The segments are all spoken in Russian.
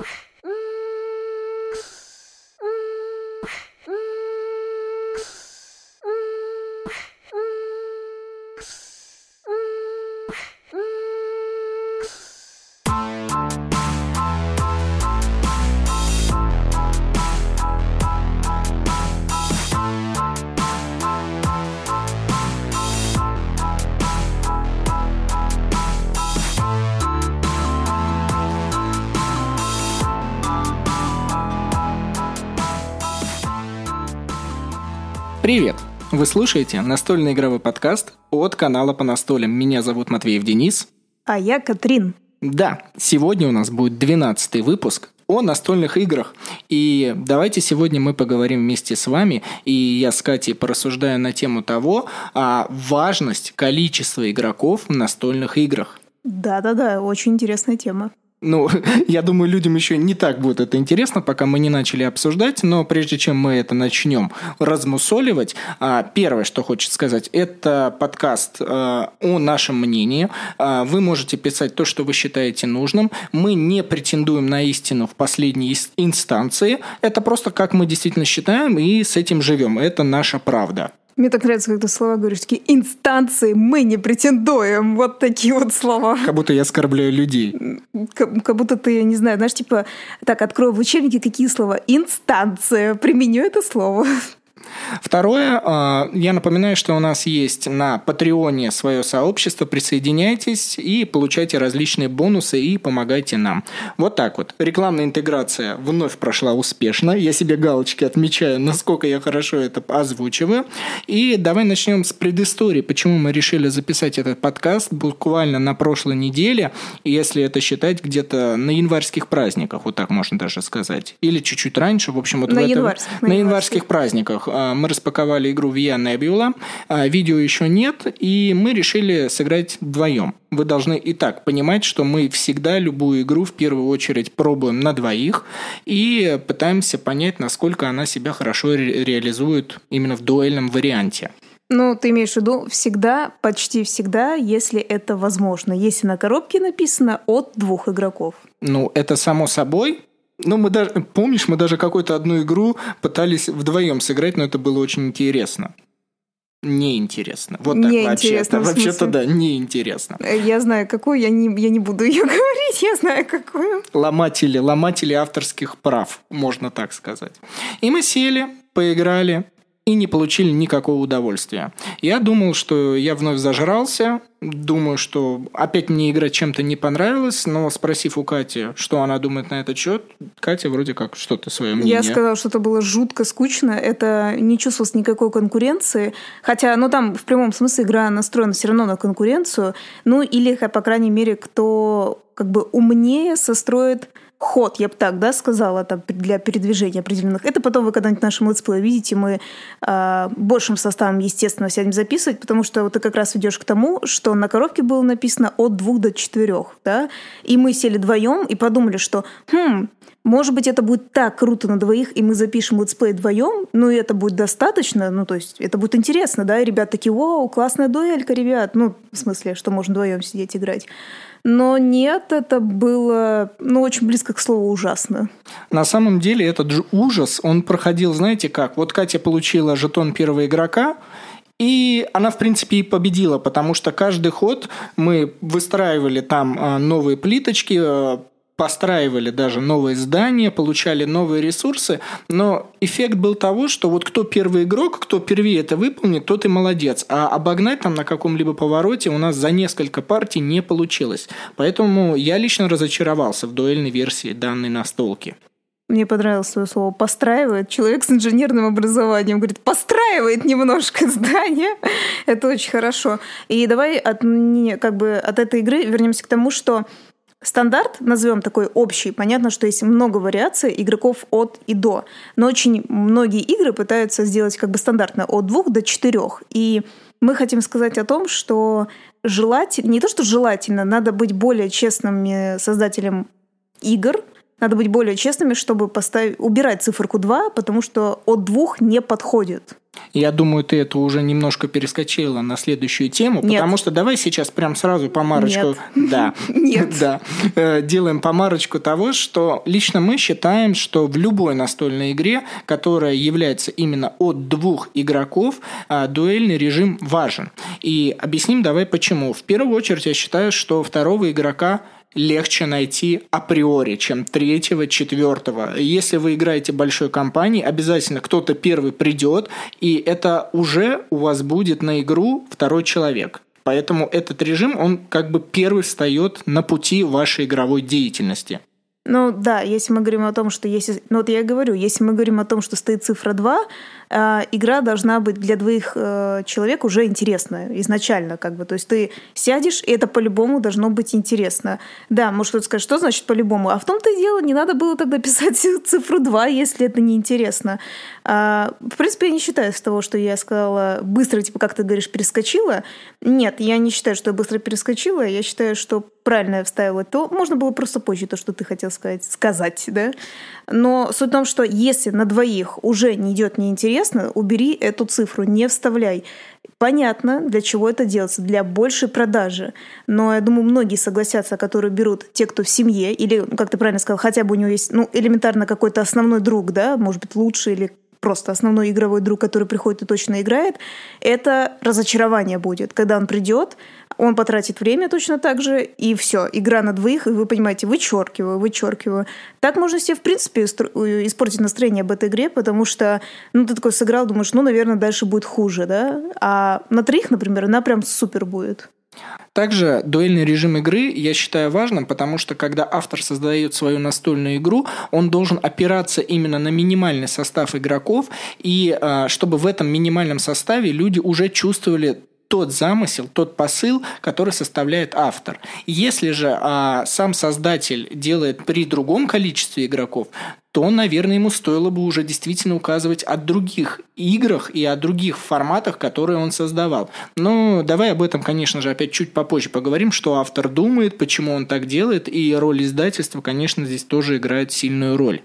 Bye. слушаете настольно-игровой подкаст от канала «По настолям». Меня зовут Матвеев Денис. А я Катрин. Да, сегодня у нас будет 12 выпуск о настольных играх. И давайте сегодня мы поговорим вместе с вами, и я с Катей порассуждаю на тему того, а важность количества игроков в настольных играх. Да-да-да, очень интересная тема. Ну, я думаю, людям еще не так будет это интересно, пока мы не начали обсуждать, но прежде чем мы это начнем размусоливать, а, первое, что хочет сказать, это подкаст э, о нашем мнении. А, вы можете писать то, что вы считаете нужным. Мы не претендуем на истину в последней инстанции. Это просто как мы действительно считаем и с этим живем. Это наша правда. Мне так нравится, когда слова говоришь, такие инстанции, мы не претендуем. Вот такие вот слова. Как будто я оскорбляю людей. Как, как будто ты, не знаю, знаешь, типа, так, открою в учебнике какие слова. Инстанция. Применю это слово. Второе, а, я напоминаю, что у нас есть на Патреоне свое сообщество, присоединяйтесь и получайте различные бонусы и помогайте нам. Вот так вот. Рекламная интеграция вновь прошла успешно. Я себе галочки отмечаю, насколько я хорошо это озвучиваю. И давай начнем с предыстории, почему мы решили записать этот подкаст буквально на прошлой неделе, если это считать где-то на январских праздниках, вот так можно даже сказать. Или чуть-чуть раньше, в общем, вот на в этом... Январских, на, на январских праздниках а, мы распаковали игру Via Nebula, а, видео еще нет, и мы решили сыграть вдвоем. Вы должны и так понимать, что мы всегда любую игру в первую очередь пробуем на двоих и пытаемся понять, насколько она себя хорошо ре- реализует именно в дуэльном варианте. Ну, ты имеешь в виду всегда, почти всегда, если это возможно, если на коробке написано от двух игроков. Ну, это само собой, ну, мы даже, помнишь, мы даже какую-то одну игру пытались вдвоем сыграть, но это было очень интересно. Неинтересно. Вот так неинтересно, вообще-то. Вообще-то, да, неинтересно. Э, я знаю, какую, я не, я не буду ее говорить, я знаю, какую. Ломатели, ломатели авторских прав, можно так сказать. И мы сели, поиграли и не получили никакого удовольствия. Я думал, что я вновь зажрался, Думаю, что опять мне игра чем-то не понравилась, но спросив у Кати, что она думает на этот счет, Катя вроде как что-то свое мнение. Я сказала, что это было жутко скучно, это не чувствовалось никакой конкуренции, хотя, ну там в прямом смысле игра настроена все равно на конкуренцию, ну или, по крайней мере, кто как бы умнее состроит ход, я бы так, да, сказала, там, для передвижения определенных. Это потом вы когда-нибудь в нашем летсплее видите, мы э, большим составом, естественно, сядем записывать, потому что вот ты как раз идешь к тому, что на коробке было написано от двух до четырех, да, и мы сели вдвоем и подумали, что, хм, может быть, это будет так круто на двоих, и мы запишем летсплей вдвоем, ну и это будет достаточно, ну то есть это будет интересно, да, и ребят такие, вау, классная дуэлька, ребят, ну в смысле, что можно вдвоем сидеть играть. Но нет, это было, ну, очень близко к слову ужасно. На самом деле этот же ужас, он проходил, знаете как, вот Катя получила жетон первого игрока, и она, в принципе, и победила, потому что каждый ход мы выстраивали там э, новые плиточки, э, постраивали даже новые здания, получали новые ресурсы, но эффект был того, что вот кто первый игрок, кто первее это выполнит, тот и молодец. А обогнать там на каком-либо повороте у нас за несколько партий не получилось. Поэтому я лично разочаровался в дуэльной версии данной настолки. Мне понравилось свое слово «постраивает». Человек с инженерным образованием говорит «постраивает немножко здание». Это очень хорошо. И давай от, как бы, от этой игры вернемся к тому, что стандарт, назовем такой общий, понятно, что есть много вариаций игроков от и до, но очень многие игры пытаются сделать как бы стандартно от двух до четырех. И мы хотим сказать о том, что желательно, не то что желательно, надо быть более честным э, создателем игр, надо быть более честными, чтобы поставить, убирать циферку 2, потому что от двух не подходит. Я думаю, ты это уже немножко перескочила на следующую тему, Нет. потому что давай сейчас прям сразу помарочку. Да. Нет. Да. Э, делаем помарочку того, что лично мы считаем, что в любой настольной игре, которая является именно от двух игроков, а, дуэльный режим важен. И объясним давай почему. В первую очередь я считаю, что второго игрока легче найти априори, чем третьего, четвертого. Если вы играете большой компанией, обязательно кто-то первый придет, и это уже у вас будет на игру второй человек. Поэтому этот режим, он как бы первый встает на пути вашей игровой деятельности. Ну да, если мы говорим о том, что если... Ну вот я говорю, если мы говорим о том, что стоит цифра 2, а, игра должна быть для двоих э, человек уже интересная изначально, как бы. То есть ты сядешь, и это по-любому должно быть интересно. Да, может кто-то скажет, что значит по-любому? А в том-то и дело, не надо было тогда писать цифру 2, если это неинтересно. А, в принципе, я не считаю с того, что я сказала быстро, типа, как ты говоришь, перескочила. Нет, я не считаю, что я быстро перескочила. Я считаю, что правильно я вставила то, можно было просто позже то, что ты хотел сказать, сказать, да. Но суть в том, что если на двоих уже не идет неинтересно, интересно, убери эту цифру, не вставляй. Понятно, для чего это делается, для большей продажи. Но я думаю, многие согласятся, которые берут те, кто в семье, или, ну, как ты правильно сказал, хотя бы у него есть, ну, элементарно какой-то основной друг, да, может быть, лучший или просто основной игровой друг, который приходит и точно играет, это разочарование будет. Когда он придет, он потратит время точно так же, и все, игра на двоих, и вы понимаете, вычеркиваю, вычеркиваю. Так можно себе, в принципе, э, испортить настроение об этой игре, потому что, ну, ты такой сыграл, думаешь, ну, наверное, дальше будет хуже, да? А на троих, например, она прям супер будет. Также дуэльный режим игры я считаю важным, потому что когда автор создает свою настольную игру, он должен опираться именно на минимальный состав игроков, и а, чтобы в этом минимальном составе люди уже чувствовали тот замысел, тот посыл, который составляет автор. Если же а, сам создатель делает при другом количестве игроков, то, наверное, ему стоило бы уже действительно указывать о других играх и о других форматах, которые он создавал. Но ну, давай об этом, конечно же, опять чуть попозже поговорим, что автор думает, почему он так делает, и роль издательства, конечно, здесь тоже играет сильную роль.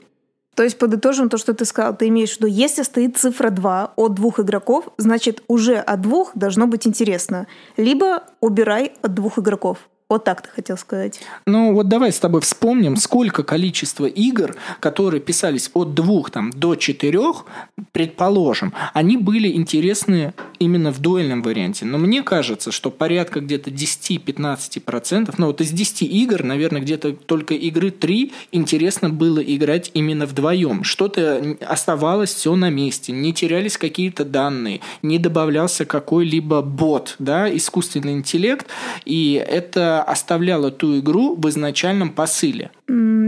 То есть подытожим то, что ты сказал. Ты имеешь в виду, если стоит цифра 2 от двух игроков, значит уже от двух должно быть интересно. Либо убирай от двух игроков. Вот так ты хотел сказать. Ну вот давай с тобой вспомним, сколько количество игр, которые писались от двух там, до четырех, предположим, они были интересны именно в дуэльном варианте. Но мне кажется, что порядка где-то 10-15%, ну вот из 10 игр, наверное, где-то только игры 3 интересно было играть именно вдвоем. Что-то оставалось все на месте, не терялись какие-то данные, не добавлялся какой-либо бот, да, искусственный интеллект, и это оставляла ту игру в изначальном посыле.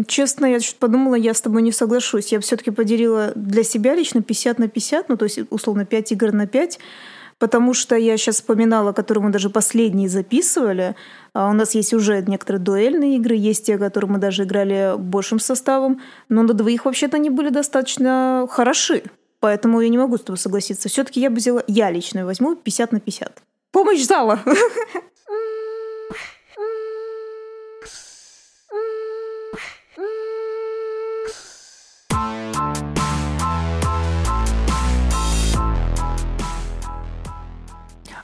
Честно, я что-то подумала, я с тобой не соглашусь. Я все-таки поделила для себя лично 50 на 50, ну то есть условно 5 игр на 5 потому что я сейчас вспоминала, которые мы даже последние записывали. А у нас есть уже некоторые дуэльные игры, есть те, которые мы даже играли большим составом, но на двоих вообще-то они были достаточно хороши, поэтому я не могу с тобой согласиться. Все-таки я бы взяла, я лично возьму 50 на 50. Помощь зала!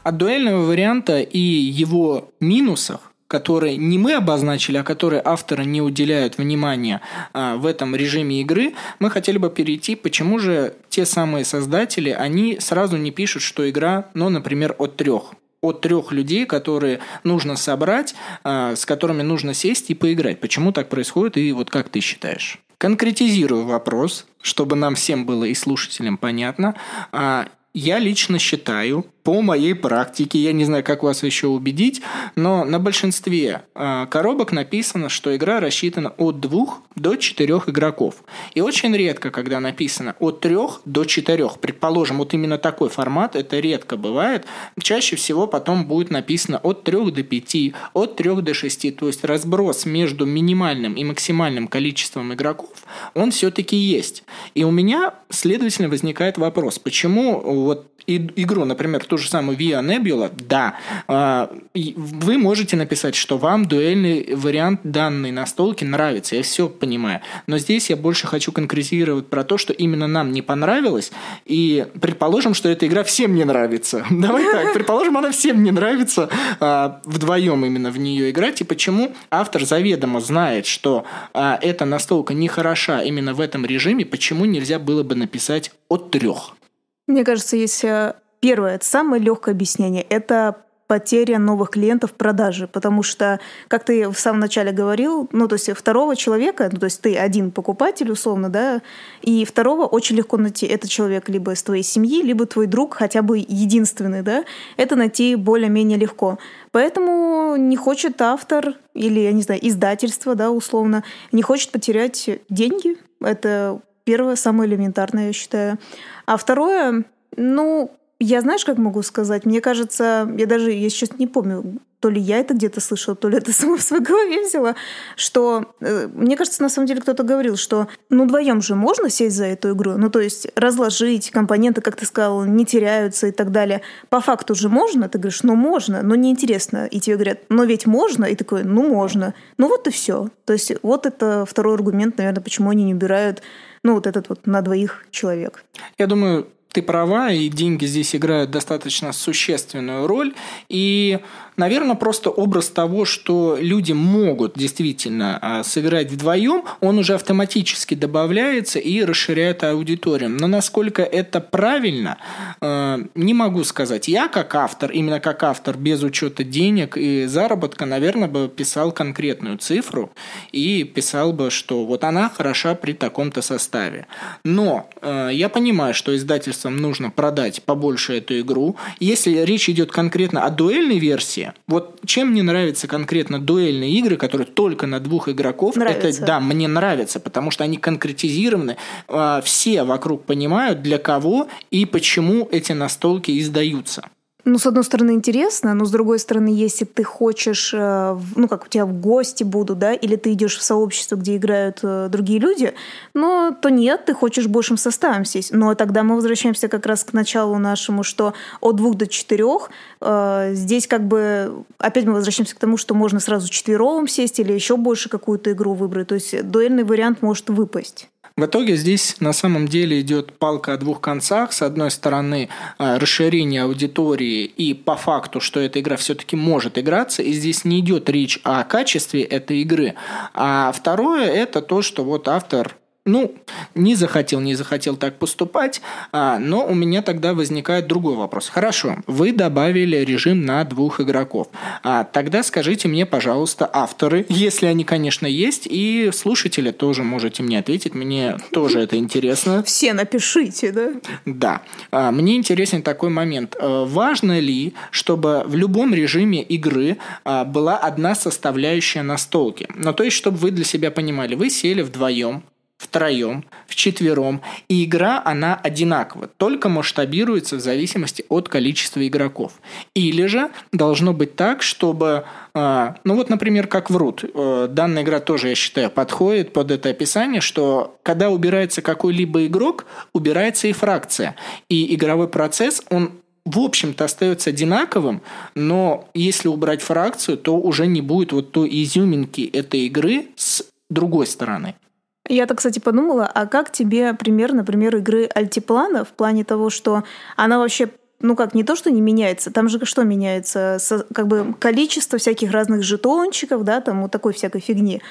От дуэльного варианта и его минусах, которые не мы обозначили, а которые авторы не уделяют внимания а, в этом режиме игры, мы хотели бы перейти, почему же те самые создатели, они сразу не пишут, что игра, ну, например, от трех от трех людей, которые нужно собрать, а, с которыми нужно сесть и поиграть. Почему так происходит и вот как ты считаешь? Конкретизирую вопрос, чтобы нам всем было и слушателям понятно. А, я лично считаю, по моей практике, я не знаю, как вас еще убедить, но на большинстве э, коробок написано, что игра рассчитана от двух до четырех игроков. И очень редко, когда написано от трех до четырех, предположим, вот именно такой формат, это редко бывает, чаще всего потом будет написано от трех до пяти, от трех до шести, то есть разброс между минимальным и максимальным количеством игроков, он все-таки есть. И у меня, следовательно, возникает вопрос, почему вот игру, например, ту же самую Via Nebula, да, а, вы можете написать, что вам дуэльный вариант данной настолки нравится, я все понимаю, но здесь я больше хочу конкретизировать про то, что именно нам не понравилось, и предположим, что эта игра всем не нравится. Давай так, предположим, она всем не нравится, а, вдвоем именно в нее играть, и почему автор заведомо знает, что а, эта настолка не хороша именно в этом режиме, почему нельзя было бы написать от трех? Мне кажется, есть э, первое, это самое легкое объяснение – это потеря новых клиентов в продаже, потому что, как ты в самом начале говорил, ну, то есть второго человека, ну, то есть ты один покупатель, условно, да, и второго очень легко найти. Это человек либо из твоей семьи, либо твой друг, хотя бы единственный, да, это найти более-менее легко. Поэтому не хочет автор или, я не знаю, издательство, да, условно, не хочет потерять деньги. Это первое, самое элементарное, я считаю. А второе, ну, я знаешь, как могу сказать? Мне кажется, я даже, я сейчас не помню, то ли я это где-то слышала, то ли это сама в своей голове взяла, что, э, мне кажется, на самом деле кто-то говорил, что, ну, вдвоем же можно сесть за эту игру, ну, то есть разложить компоненты, как ты сказал, не теряются и так далее. По факту же можно, ты говоришь, ну, можно, но неинтересно. И тебе говорят, но ведь можно, и такой, ну, можно. Ну, вот и все. То есть вот это второй аргумент, наверное, почему они не убирают ну, вот этот вот на двоих человек. Я думаю, ты права, и деньги здесь играют достаточно существенную роль. И Наверное, просто образ того, что люди могут действительно а, сыграть вдвоем, он уже автоматически добавляется и расширяет аудиторию. Но насколько это правильно, а, не могу сказать. Я как автор, именно как автор, без учета денег и заработка, наверное, бы писал конкретную цифру и писал бы, что вот она хороша при таком-то составе. Но а, я понимаю, что издательствам нужно продать побольше эту игру. Если речь идет конкретно о дуэльной версии, все. Вот чем мне нравятся конкретно дуэльные игры, которые только на двух игроков, нравится. это да, мне нравится, потому что они конкретизированы, а, все вокруг понимают, для кого и почему эти настолки издаются. Ну, с одной стороны, интересно, но с другой стороны, если ты хочешь, э, ну, как у тебя в гости будут, да, или ты идешь в сообщество, где играют э, другие люди, ну, то нет, ты хочешь большим составом сесть. Но тогда мы возвращаемся как раз к началу нашему, что от двух до четырех э, здесь как бы, опять мы возвращаемся к тому, что можно сразу четверовым сесть или еще больше какую-то игру выбрать. То есть дуэльный вариант может выпасть. В итоге здесь на самом деле идет палка о двух концах. С одной стороны, э, расширение аудитории и по факту, что эта игра все-таки может играться, и здесь не идет речь о качестве этой игры. А второе – это то, что вот автор ну, не захотел, не захотел так поступать, а, но у меня тогда возникает другой вопрос. Хорошо, вы добавили режим на двух игроков. А, тогда скажите мне, пожалуйста, авторы, если они, конечно, есть, и слушатели тоже можете мне ответить, мне тоже это интересно. Все напишите, да? Да. А, мне интересен такой момент. А, важно ли, чтобы в любом режиме игры а, была одна составляющая настолки? Ну, то есть, чтобы вы для себя понимали, вы сели вдвоем, втроем, вчетвером, и игра, она одинакова, только масштабируется в зависимости от количества игроков. Или же должно быть так, чтобы, э, ну вот, например, как в Root, э, данная игра тоже, я считаю, подходит под это описание, что когда убирается какой-либо игрок, убирается и фракция, и игровой процесс, он в общем-то остается одинаковым, но если убрать фракцию, то уже не будет вот той изюминки этой игры с другой стороны. Я-то, кстати, подумала, а как тебе пример, например, игры Альтиплана в плане того, что она вообще ну как, не то, что не меняется, там же что меняется? Со, как бы количество всяких разных жетончиков, да, там вот такой всякой фигни.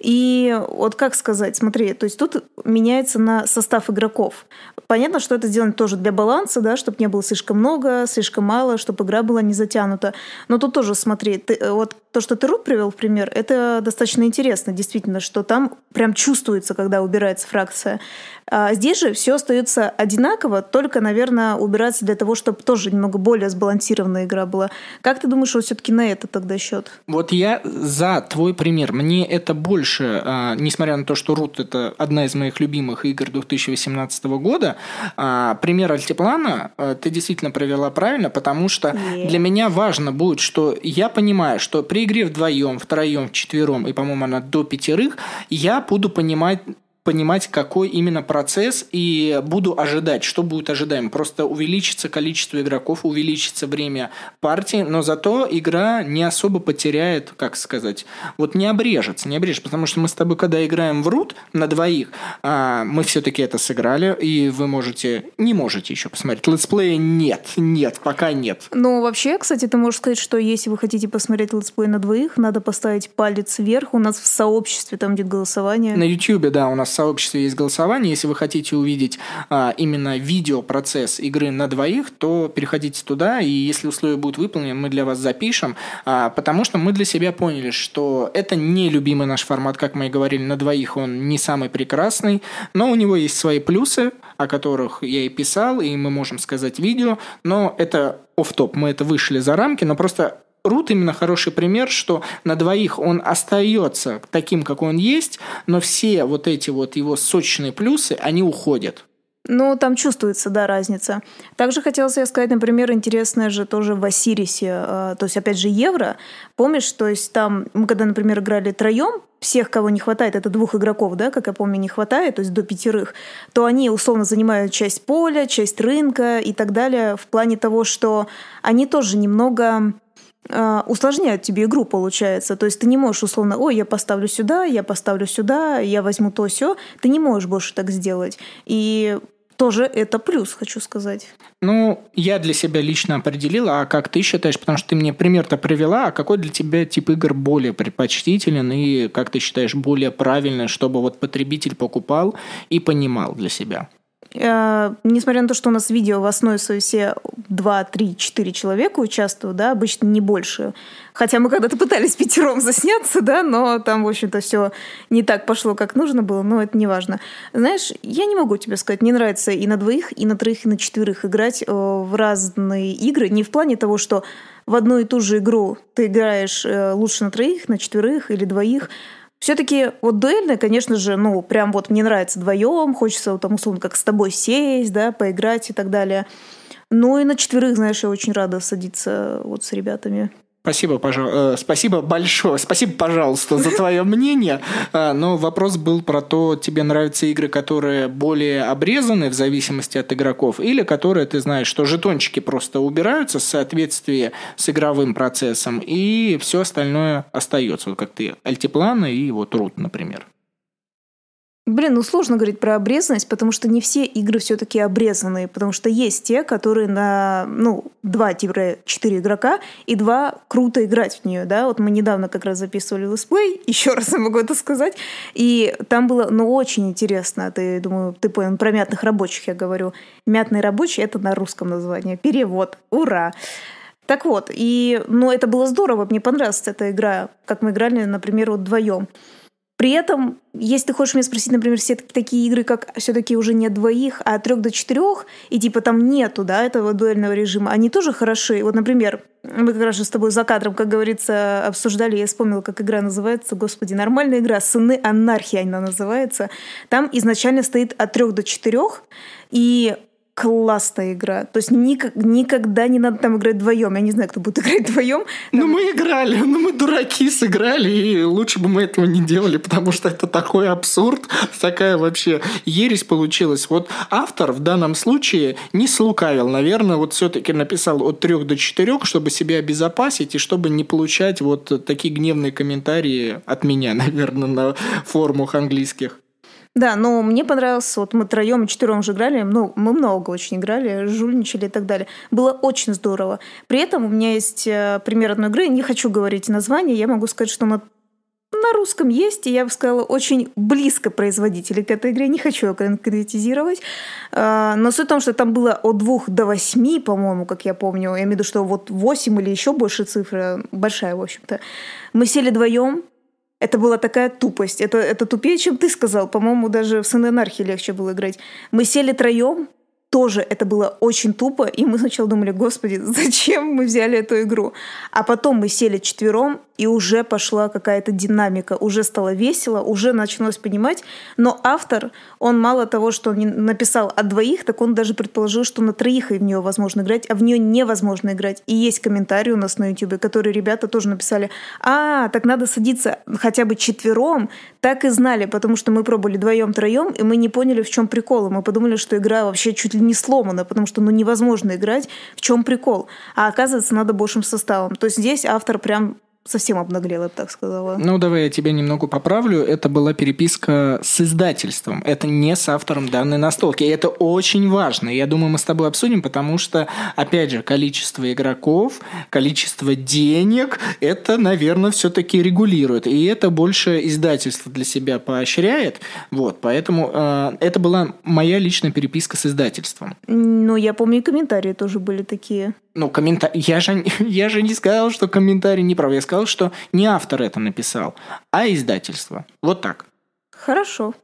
И вот как сказать, смотри, то есть тут меняется на состав игроков. Понятно, что это сделано тоже для баланса, да, чтобы не было слишком много, слишком мало, чтобы игра была не затянута. Но тут тоже смотри, ты, э, вот то, что ты Рут привел в пример, это достаточно интересно, действительно, что там прям чувствуется, когда убирается фракция. А здесь же все остается одинаково, только, наверное, убирается для того, чтобы тоже немного более сбалансированная игра была. Как ты думаешь, вот все-таки на это тогда счет? Вот я за твой пример. Мне это больше больше, а, несмотря на то, что Рут это одна из моих любимых игр 2018 года, а, пример альтиплана а, ты действительно провела правильно, потому что Нет. для меня важно будет, что я понимаю, что при игре вдвоем, втроем, вчетвером и, по-моему, она до пятерых, я буду понимать понимать, какой именно процесс, и буду ожидать, что будет ожидаем. Просто увеличится количество игроков, увеличится время партии, но зато игра не особо потеряет, как сказать, вот не обрежется, не обрежется, потому что мы с тобой, когда играем в рут на двоих, а, мы все-таки это сыграли, и вы можете, не можете еще посмотреть. Летсплея нет, нет, пока нет. Ну, вообще, кстати, ты можешь сказать, что если вы хотите посмотреть летсплей на двоих, надо поставить палец вверх, у нас в сообществе там идет голосование. На YouTube, да, у нас сообществе есть голосование. Если вы хотите увидеть а, именно видеопроцесс игры на двоих, то переходите туда, и если условия будут выполнены, мы для вас запишем, а, потому что мы для себя поняли, что это не любимый наш формат, как мы и говорили, на двоих он не самый прекрасный, но у него есть свои плюсы, о которых я и писал, и мы можем сказать видео, но это оф топ мы это вышли за рамки, но просто Рут именно хороший пример, что на двоих он остается таким, как он есть, но все вот эти вот его сочные плюсы, они уходят. Ну, там чувствуется, да, разница. Также хотелось я сказать, например, интересное же тоже в Осирисе, э, то есть, опять же, евро. Помнишь, то есть там, мы когда, например, играли троем, всех, кого не хватает, это двух игроков, да, как я помню, не хватает, то есть до пятерых, то они условно занимают часть поля, часть рынка и так далее, в плане того, что они тоже немного а, усложняют тебе игру, получается. То есть ты не можешь условно, ой, я поставлю сюда, я поставлю сюда, я возьму то все. Ты не можешь больше так сделать. И тоже это плюс, хочу сказать. Ну, я для себя лично определила, а как ты считаешь, потому что ты мне пример-то привела, а какой для тебя тип игр более предпочтителен и, как ты считаешь, более правильно, чтобы вот потребитель покупал и понимал для себя? э, несмотря на то, что у нас видео в основе своей все 2, 3, 4 человека участвуют, да, обычно не больше. Хотя мы когда-то пытались пятером засняться, да, но там, в общем-то, все не так пошло, как нужно было, но это не важно. Знаешь, я не могу тебе сказать, не нравится и на двоих, и на троих, и на четверых играть э, в разные игры. Не в плане того, что в одну и ту же игру ты играешь э, лучше на троих, на четверых или двоих, все-таки вот дуэльная, конечно же, ну, прям вот мне нравится вдвоем, хочется вот там, условно, как с тобой сесть, да, поиграть и так далее. Ну и на четверых, знаешь, я очень рада садиться вот с ребятами. Спасибо, пожалуйста. Э, спасибо большое. Спасибо, пожалуйста, за твое мнение. А, но вопрос был про то, тебе нравятся игры, которые более обрезаны в зависимости от игроков, или которые, ты знаешь, что жетончики просто убираются в соответствии с игровым процессом, и все остальное остается, вот как ты, альтипланы и вот рут, например. Блин, ну сложно говорить про обрезанность, потому что не все игры все-таки обрезанные, потому что есть те, которые на ну, 2-4 типа, игрока, и два круто играть в нее, да, вот мы недавно как раз записывали летсплей, еще раз я могу это сказать, и там было, ну, очень интересно, ты, думаю, ты понял, про мятных рабочих я говорю, мятные рабочие, это на русском название, перевод, ура! Так вот, и, ну, это было здорово, мне понравилась эта игра, как мы играли, например, вот вдвоем. При этом, если ты хочешь меня спросить, например, все такие игры, как все-таки уже не двоих, а от трех до четырех, и типа там нету, да, этого дуэльного режима, они тоже хороши. Вот, например, мы как раз же с тобой за кадром, как говорится, обсуждали, я вспомнила, как игра называется, господи, нормальная игра, «Сыны анархии» она называется. Там изначально стоит от трех до четырех, и классная игра. То есть никак, никогда не надо там играть вдвоем. Я не знаю, кто будет играть вдвоем. Ну, там... Ну, мы играли, ну мы дураки сыграли, и лучше бы мы этого не делали, потому что это такой абсурд, такая вообще ересь получилась. Вот автор в данном случае не слукавил, наверное, вот все-таки написал от трех до четырех, чтобы себя обезопасить и чтобы не получать вот такие гневные комментарии от меня, наверное, на форумах английских. Да, но мне понравился вот мы троем и четвером же играли, ну, мы много очень играли, жульничали и так далее. Было очень здорово. При этом у меня есть э, пример одной игры, не хочу говорить название, я могу сказать, что она на русском есть, и я бы сказала, очень близко производители к этой игре. Не хочу ее конкретизировать. А, но суть в том, что там было от двух до восьми, по-моему, как я помню. Я имею в виду, что вот восемь или еще больше цифры, большая, в общем-то. Мы сели вдвоем, это была такая тупость. Это, это тупее, чем ты сказал. По-моему, даже в сын анархии легче было играть. Мы сели троем, тоже это было очень тупо, и мы сначала думали, господи, зачем мы взяли эту игру? А потом мы сели четвером, и уже пошла какая-то динамика, уже стало весело, уже началось понимать, но автор, он мало того, что он написал о двоих, так он даже предположил, что на троих и в нее возможно играть, а в нее невозможно играть. И есть комментарий у нас на YouTube, который ребята тоже написали, а, так надо садиться хотя бы четвером, так и знали, потому что мы пробовали двоем, троем и мы не поняли, в чем прикол, мы подумали, что игра вообще чуть ли не сломано, потому что ну, невозможно играть, в чем прикол. А оказывается, надо большим составом. То есть здесь автор прям совсем обнаглел, я бы так сказала. Ну, давай я тебя немного поправлю. Это была переписка с издательством. Это не с автором данной настолки. И это очень важно. Я думаю, мы с тобой обсудим, потому что, опять же, количество игроков, количество денег, это, наверное, все-таки регулирует. И это больше издательство для себя поощряет. Вот, поэтому э, это была моя личная переписка с издательством. Ну, я помню, и комментарии тоже были такие ну, комментарий... Я же, я же не сказал, что комментарий неправ. Я сказал, что не автор это написал, а издательство. Вот так. Хорошо.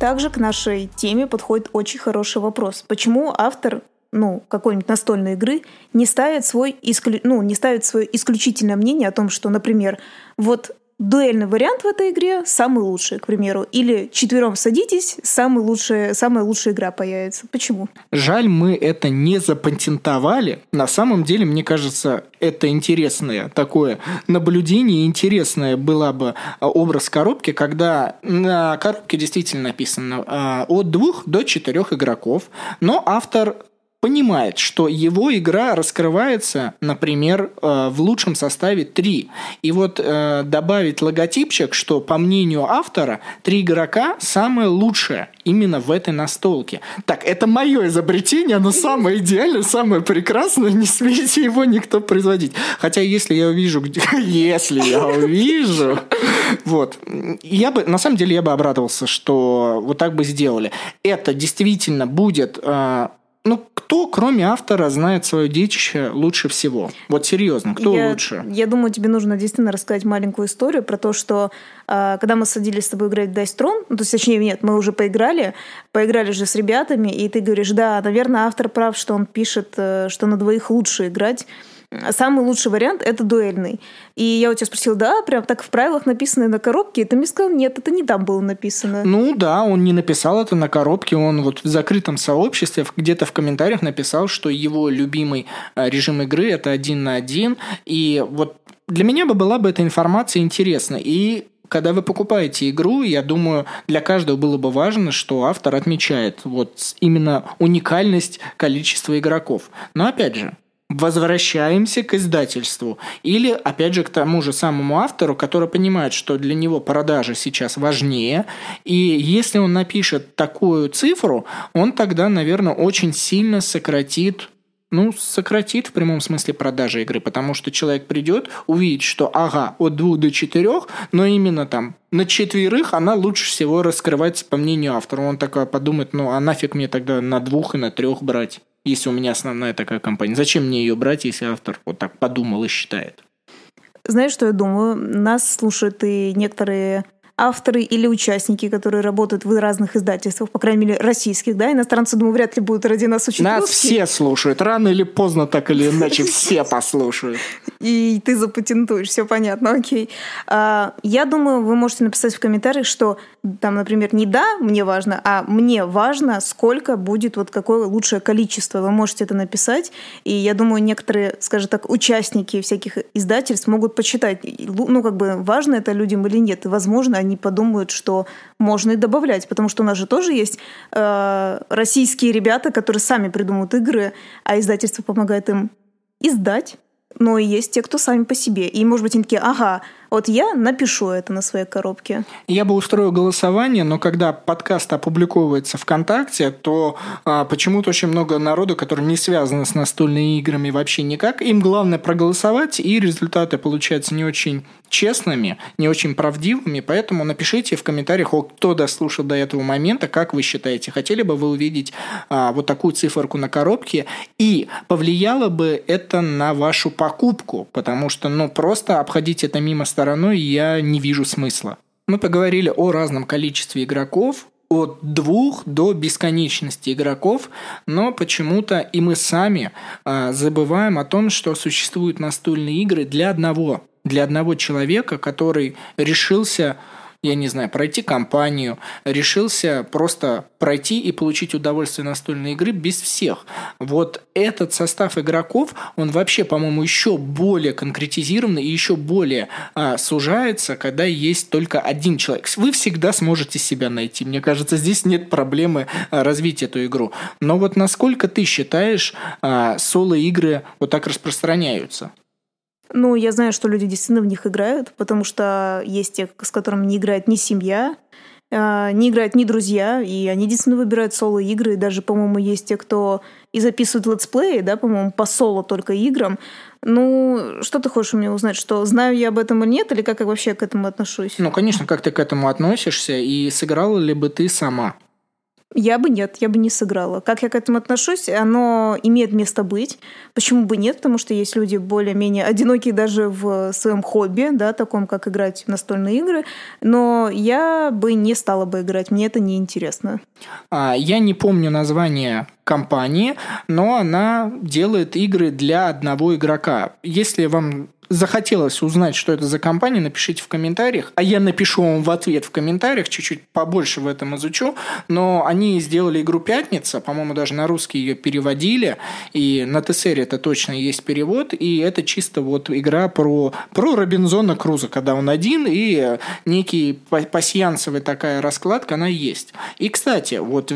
Также к нашей теме подходит очень хороший вопрос. Почему автор ну, какой-нибудь настольной игры не ставит свой исклю... ну, не ставит свое исключительное мнение о том, что, например, вот дуэльный вариант в этой игре самый лучший, к примеру. Или четвером садитесь, самый лучший, самая лучшая игра появится. Почему? Жаль, мы это не запатентовали. На самом деле, мне кажется, это интересное такое наблюдение, интересное было бы а, образ коробки, когда на коробке действительно написано а, от двух до четырех игроков, но автор понимает, что его игра раскрывается, например, э, в лучшем составе 3. И вот э, добавить логотипчик, что, по мнению автора, три игрока самое лучшее именно в этой настолке. Так, это мое изобретение, оно самое идеальное, самое прекрасное, не смейте его никто производить. Хотя, если я увижу, если я увижу, вот, я бы, на самом деле, я бы обрадовался, что вот так бы сделали. Это действительно будет э, ну, кто, кроме автора, знает свое детище лучше всего? Вот серьезно, кто я, лучше? Я думаю, тебе нужно действительно рассказать маленькую историю про то, что э, когда мы садились с тобой играть в Dice Throne, ну, то есть, точнее, нет, мы уже поиграли, поиграли же с ребятами, и ты говоришь, да, наверное, автор прав, что он пишет, э, что на двоих лучше играть, самый лучший вариант – это дуэльный. И я у тебя спросила, да, прям так в правилах написано на коробке? И ты мне сказал, нет, это не там было написано. Ну да, он не написал это на коробке, он вот в закрытом сообществе где-то в комментариях написал, что его любимый а, режим игры – это один на один. И вот для меня бы была бы эта информация интересна. И когда вы покупаете игру, я думаю, для каждого было бы важно, что автор отмечает вот именно уникальность количества игроков. Но опять же, возвращаемся к издательству. Или, опять же, к тому же самому автору, который понимает, что для него продажи сейчас важнее. И если он напишет такую цифру, он тогда, наверное, очень сильно сократит ну, сократит в прямом смысле продажи игры, потому что человек придет, увидит, что ага, от двух до четырех, но именно там на четверых она лучше всего раскрывается, по мнению автора. Он такой подумает, ну а нафиг мне тогда на двух и на трех брать если у меня основная такая компания. Зачем мне ее брать, если автор вот так подумал и считает? Знаешь, что я думаю? Нас слушают и некоторые авторы или участники, которые работают в разных издательствах, по крайней мере, российских, да, иностранцы, думаю, вряд ли будут ради нас учить Нас русский. все слушают, рано или поздно, так или иначе, все послушают. И ты запатентуешь, все понятно, окей. А, я думаю, вы можете написать в комментариях, что там, например, не «да, мне важно», а «мне важно, сколько будет, вот какое лучшее количество». Вы можете это написать, и я думаю, некоторые, скажем так, участники всяких издательств могут почитать, ну, как бы, важно это людям или нет, и, возможно, они они подумают, что можно и добавлять, потому что у нас же тоже есть э, российские ребята, которые сами придумывают игры, а издательство помогает им издать, но и есть те, кто сами по себе. И, может быть, они такие, ага, вот я напишу это на своей коробке. Я бы устроил голосование, но когда подкаст опубликовывается ВКонтакте, то а, почему-то очень много народу, которые не связаны с настольными играми вообще никак, им главное проголосовать, и результаты получаются не очень честными, не очень правдивыми, поэтому напишите в комментариях, кто дослушал до этого момента, как вы считаете, хотели бы вы увидеть а, вот такую циферку на коробке, и повлияло бы это на вашу покупку, потому что, ну, просто обходить это мимо стороны стороной я не вижу смысла. Мы поговорили о разном количестве игроков, от двух до бесконечности игроков, но почему-то и мы сами э, забываем о том, что существуют настольные игры для одного, для одного человека, который решился я не знаю, пройти кампанию, решился просто пройти и получить удовольствие настольной игры без всех. Вот этот состав игроков, он вообще, по-моему, еще более конкретизированный и еще более а, сужается, когда есть только один человек. Вы всегда сможете себя найти. Мне кажется, здесь нет проблемы а, развить эту игру. Но вот насколько ты считаешь, а, соло-игры вот так распространяются? Ну, я знаю, что люди действительно в них играют, потому что есть те, с которыми не играет ни семья, а, не играют ни друзья, и они действительно выбирают соло-игры. И даже, по-моему, есть те, кто и записывает летсплеи, да, по-моему, по соло только играм. Ну, что ты хочешь у меня узнать, что знаю я об этом или нет, или как я вообще к этому отношусь? Ну, конечно, как ты к этому относишься, и сыграла ли бы ты сама? Я бы нет, я бы не сыграла. Как я к этому отношусь, оно имеет место быть. Почему бы нет? Потому что есть люди более-менее одинокие даже в своем хобби, да, таком, как играть в настольные игры. Но я бы не стала бы играть, мне это не интересно. А, я не помню название компании, но она делает игры для одного игрока. Если вам захотелось узнать, что это за компания, напишите в комментариях. А я напишу вам в ответ в комментариях, чуть-чуть побольше в этом изучу. Но они сделали игру «Пятница», по-моему, даже на русский ее переводили, и на ТСР это точно есть перевод, и это чисто вот игра про, про Робинзона Круза, когда он один, и некий пассиансовый такая раскладка, она есть. И, кстати, вот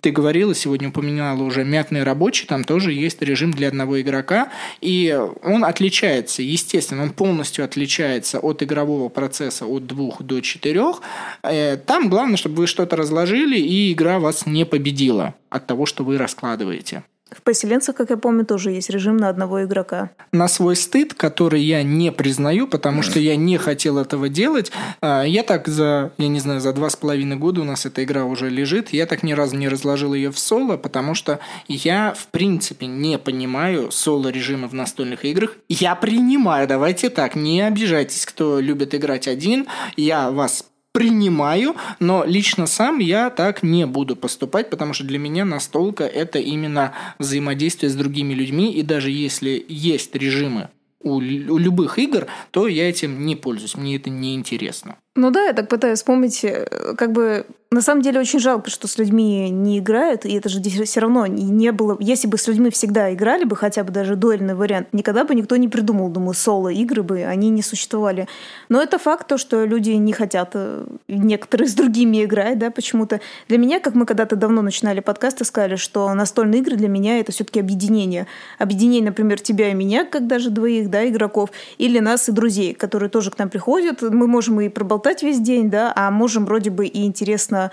ты говорила, сегодня упоминала уже мятный рабочий, там тоже есть режим для одного игрока, и он отличается, естественно, он полностью отличается от игрового процесса от двух до четырех. Э, там главное, чтобы вы что-то разложили, и игра вас не победила от того, что вы раскладываете. В поселенцах, как я помню, тоже есть режим на одного игрока. На свой стыд, который я не признаю, потому что я не хотел этого делать, а, я так за, я не знаю, за два с половиной года у нас эта игра уже лежит, я так ни разу не разложил ее в соло, потому что я, в принципе, не понимаю соло-режима в настольных играх. Я принимаю, давайте так, не обижайтесь, кто любит играть один, я вас принимаю, но лично сам я так не буду поступать, потому что для меня настолка это именно взаимодействие с другими людьми, и даже если есть режимы у, у любых игр, то я этим не пользуюсь, мне это не интересно. Ну да, я так пытаюсь вспомнить, э, как бы на самом деле очень жалко, что с людьми не играют, и это же все равно не было. Если бы с людьми всегда играли бы, хотя бы даже дуэльный вариант, никогда бы никто не придумал, думаю, соло игры бы, они не существовали. Но это факт, то, что люди не хотят, э, некоторые с другими играть, да, почему-то. Для меня, как мы когда-то давно начинали подкасты, сказали, что настольные игры для меня это все-таки объединение. Объединение, например, тебя и меня, как даже двоих, да, игроков, или нас и друзей, которые тоже к нам приходят. Мы можем и проболтать болтать весь день, да, а можем вроде бы и интересно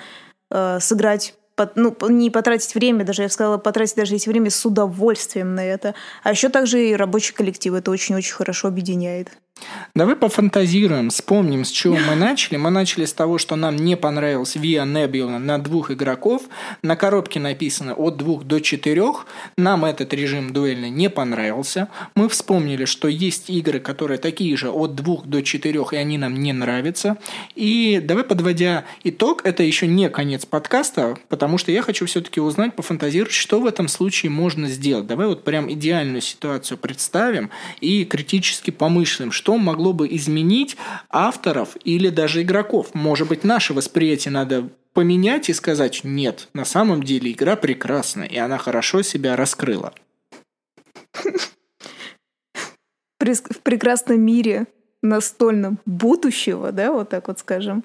э, сыграть под, ну, не потратить время, даже я бы сказала, потратить даже есть время с удовольствием на это. А еще также и рабочий коллектив это очень-очень хорошо объединяет. Давай пофантазируем, вспомним, с чего мы начали. Мы начали с того, что нам не понравилось Via Nebula на двух игроков. На коробке написано от двух до четырех. Нам этот режим дуэльно не понравился. Мы вспомнили, что есть игры, которые такие же от двух до четырех, и они нам не нравятся. И давай, подводя итог, это еще не конец подкаста, потому что я хочу все-таки узнать, пофантазировать, что в этом случае можно сделать. Давай вот прям идеальную ситуацию представим и критически помышлим, что что могло бы изменить авторов или даже игроков. Может быть, наше восприятие надо поменять и сказать «нет, на самом деле игра прекрасна, и она хорошо себя раскрыла». В прекрасном мире настольном будущего, да, вот так вот скажем,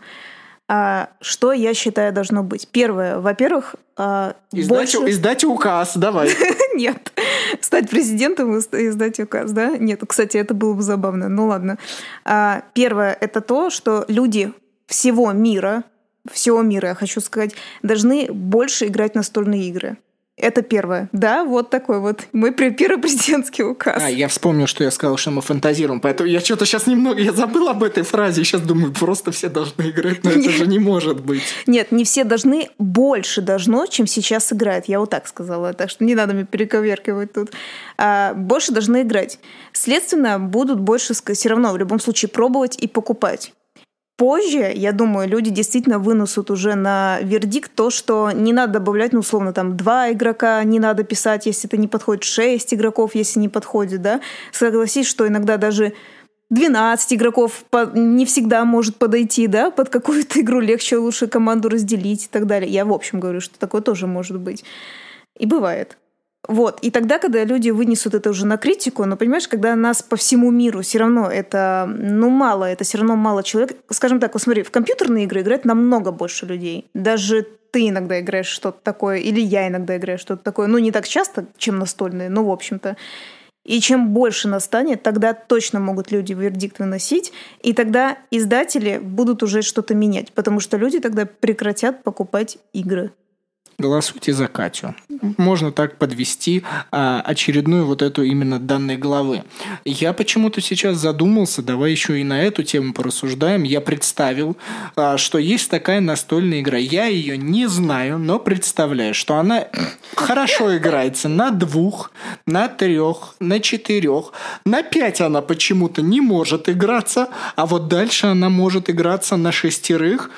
а, что я считаю должно быть? Первое, во-первых, а, издать, больше... издать указ, давай. Нет, стать президентом и издать указ, да? Нет, кстати, это было бы забавно. Ну ладно. А, первое – это то, что люди всего мира, всего мира, я хочу сказать, должны больше играть настольные игры. Это первое. Да, вот такой вот мой президентский указ. А, я вспомнил, что я сказал, что мы фантазируем, поэтому я что-то сейчас немного, я забыл об этой фразе, сейчас думаю, просто все должны играть, но Нет. это же не может быть. Нет, не все должны, больше должно, чем сейчас играют, я вот так сказала, так что не надо мне перековеркивать тут. А, больше должны играть. Следственно, будут больше, все равно, в любом случае, пробовать и покупать позже, я думаю, люди действительно вынесут уже на вердикт то, что не надо добавлять, ну, условно, там, два игрока, не надо писать, если это не подходит, шесть игроков, если не подходит, да. Согласись, что иногда даже 12 игроков не всегда может подойти, да, под какую-то игру легче лучше команду разделить и так далее. Я в общем говорю, что такое тоже может быть. И бывает. Вот. И тогда, когда люди вынесут это уже на критику, но, понимаешь, когда нас по всему миру все равно это, ну, мало, это все равно мало человек. Скажем так, вот смотри, в компьютерные игры играет намного больше людей. Даже ты иногда играешь что-то такое, или я иногда играю что-то такое. Ну, не так часто, чем настольные, но, в общем-то. И чем больше настанет, тогда точно могут люди вердикт выносить, и тогда издатели будут уже что-то менять, потому что люди тогда прекратят покупать игры. Голосуйте за Катю. Можно так подвести а, очередную вот эту именно данной главы. Я почему-то сейчас задумался, давай еще и на эту тему порассуждаем. Я представил, а, что есть такая настольная игра. Я ее не знаю, но представляю, что она хорошо играется на двух, на трех, на четырех, на пять она почему-то не может играться, а вот дальше она может играться на шестерых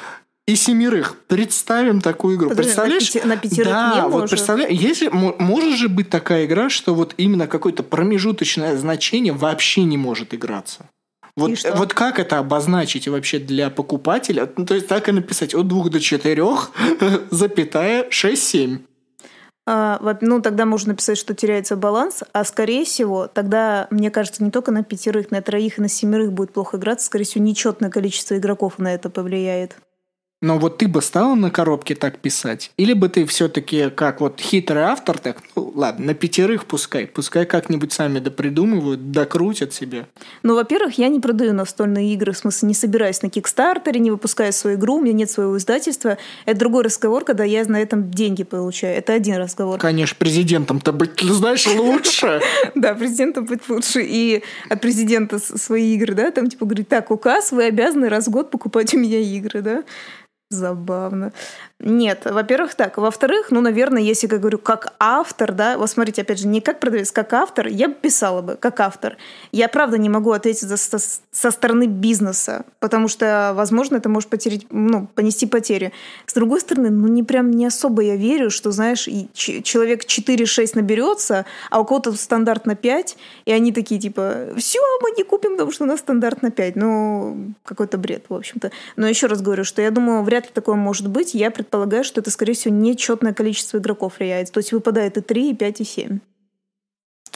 и семерых. Представим такую игру. Подожди, ну, представляешь? На, пятерых да, не вот может. представляешь, если может же быть такая игра, что вот именно какое-то промежуточное значение вообще не может играться. Вот, вот как это обозначить вообще для покупателя? Ну, то есть так и написать от двух до четырех запятая шесть семь? А, ну, тогда можно написать, что теряется баланс, а скорее всего, тогда, мне кажется, не только на пятерых, на троих и на семерых будет плохо играться, скорее всего, нечетное количество игроков на это повлияет. Но вот ты бы стала на коробке так писать? Или бы ты все-таки, как вот хитрый автор, так, ну ладно, на пятерых пускай, пускай как-нибудь сами допридумывают, докрутят себе? Ну, во-первых, я не продаю настольные игры, в смысле не собираюсь на Кикстартере, не выпускаю свою игру, у меня нет своего издательства. Это другой разговор, когда я на этом деньги получаю. Это один разговор. Конечно, президентом-то быть, ну, знаешь, лучше. Да, президентом быть лучше. И от президента свои игры, да, там типа говорит, так, указ, вы обязаны раз в год покупать у меня игры, да. Забавно. Нет, во-первых, так. Во-вторых, ну, наверное, если я говорю как автор, да, вот смотрите, опять же, не как продавец, как автор, я бы писала бы как автор. Я, правда, не могу ответить за, со, со стороны бизнеса, потому что, возможно, это может потерять, ну, понести потери. С другой стороны, ну, не прям не особо я верю, что, знаешь, человек 4-6 наберется, а у кого-то стандарт на 5, и они такие, типа, все, мы не купим, потому что у нас стандарт на 5. Ну, какой-то бред, в общем-то. Но еще раз говорю, что я думаю, вряд ли такое может быть. Я полагаю, что это, скорее всего, нечетное количество игроков влияет. То есть выпадает и 3, и 5, и 7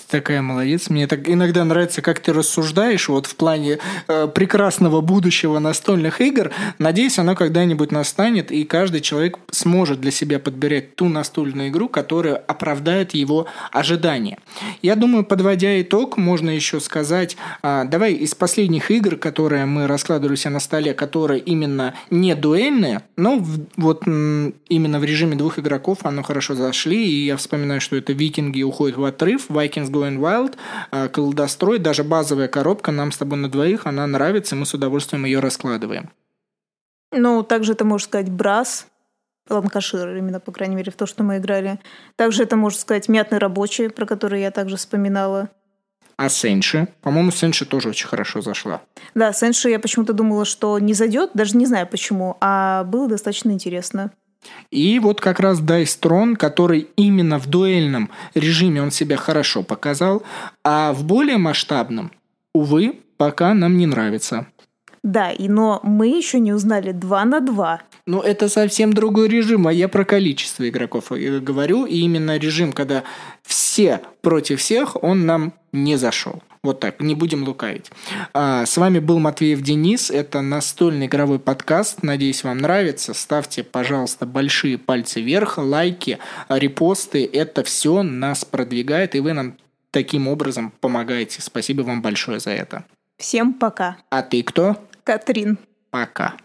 такая молодец. Мне так иногда нравится, как ты рассуждаешь вот в плане э, прекрасного будущего настольных игр. Надеюсь, оно когда-нибудь настанет, и каждый человек сможет для себя подбирать ту настольную игру, которая оправдает его ожидания. Я думаю, подводя итог, можно еще сказать, э, давай из последних игр, которые мы раскладывали на столе, которые именно не дуэльные, но в, вот именно в режиме двух игроков оно хорошо зашли, и я вспоминаю, что это «Викинги уходят в отрыв», «Vikings Going Wild, а, колдострой, даже базовая коробка нам с тобой на двоих, она нравится, и мы с удовольствием ее раскладываем. Ну, также ты можешь сказать брас, Ланкашир, именно, по крайней мере, в то, что мы играли. Также это, можно сказать, мятный рабочий, про который я также вспоминала. А Сенши? По-моему, Сенши тоже очень хорошо зашла. Да, Сенши я почему-то думала, что не зайдет, даже не знаю почему, а было достаточно интересно. И вот как раз Дайстрон, который именно в дуэльном режиме он себя хорошо показал, а в более масштабном, увы, пока нам не нравится. Да, и но мы еще не узнали 2 на 2. Ну, это совсем другой режим, а я про количество игроков э, говорю. И именно режим, когда все против всех, он нам не зашел. Вот так, не будем лукавить. А, с вами был Матвеев Денис. Это настольный игровой подкаст. Надеюсь, вам нравится. Ставьте, пожалуйста, большие пальцы вверх, лайки, репосты. Это все нас продвигает, и вы нам таким образом помогаете. Спасибо вам большое за это. Всем пока. А ты кто? Катрин. Пока.